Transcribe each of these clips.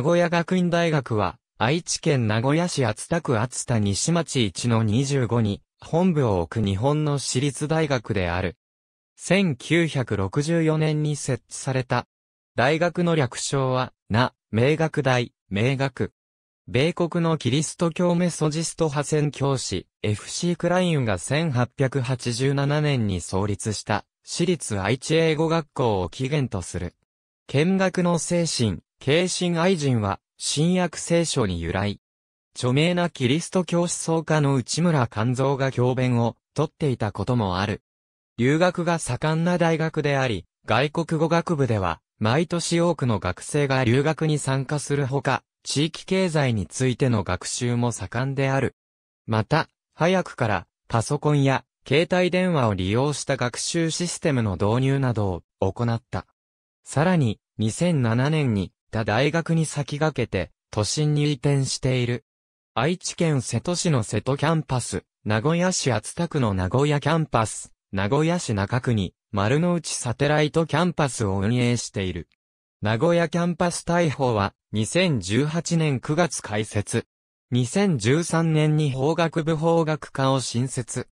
名古屋学院大学は、愛知県名古屋市厚田区厚田西町1-25に、本部を置く日本の私立大学である。1964年に設置された。大学の略称は、な、明学大、明学。米国のキリスト教メソジスト派宣教師、F.C. クラインが1887年に創立した、私立愛知英語学校を起源とする。見学の精神、慶心愛人は、新約聖書に由来。著名なキリスト教思想家の内村勘蔵が教鞭を取っていたこともある。留学が盛んな大学であり、外国語学部では、毎年多くの学生が留学に参加するほか、地域経済についての学習も盛んである。また、早くからパソコンや携帯電話を利用した学習システムの導入などを行った。さらに、2007年にった大学に先駆けて、都心に移転している。愛知県瀬戸市の瀬戸キャンパス、名古屋市厚田区の名古屋キャンパス、名古屋市中区に、丸の内サテライトキャンパスを運営している。名古屋キャンパス大法は、2018年9月開設。2013年に法学部法学科を新設。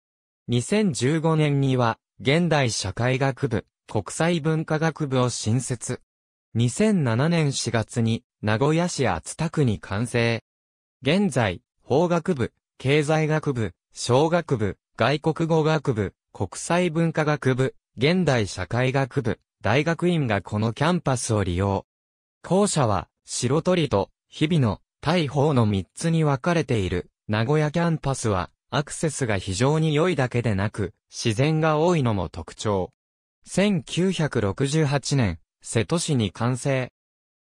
2015年には、現代社会学部、国際文化学部を新設。2007年4月に、名古屋市厚田区に完成。現在、法学部、経済学部、小学部、外国語学部、国際文化学部、現代社会学部、大学院がこのキャンパスを利用。校舎は、白鳥と、日々の、大砲の3つに分かれている、名古屋キャンパスは、アクセスが非常に良いだけでなく、自然が多いのも特徴。1968年、瀬戸市に完成。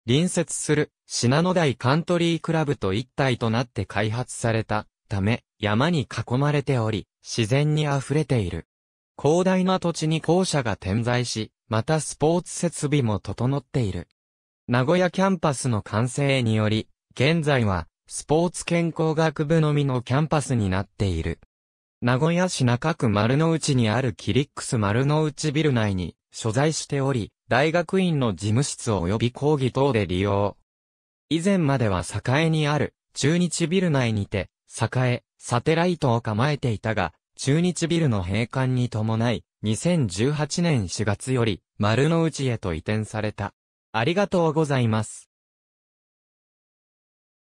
隣接する、信濃台カントリークラブと一体となって開発されたため、山に囲まれており、自然に溢れている。広大な土地に校舎が点在し、またスポーツ設備も整っている。名古屋キャンパスの完成により、現在は、スポーツ健康学部のみのキャンパスになっている。名古屋市中区丸の内にあるキリックス丸の内ビル内に、所在しており、大学院の事務室及び講義等で利用。以前までは栄にある、中日ビル内にて、栄、サテライトを構えていたが、中日ビルの閉館に伴い、2018年4月より、丸の内へと移転された。ありがとうございます。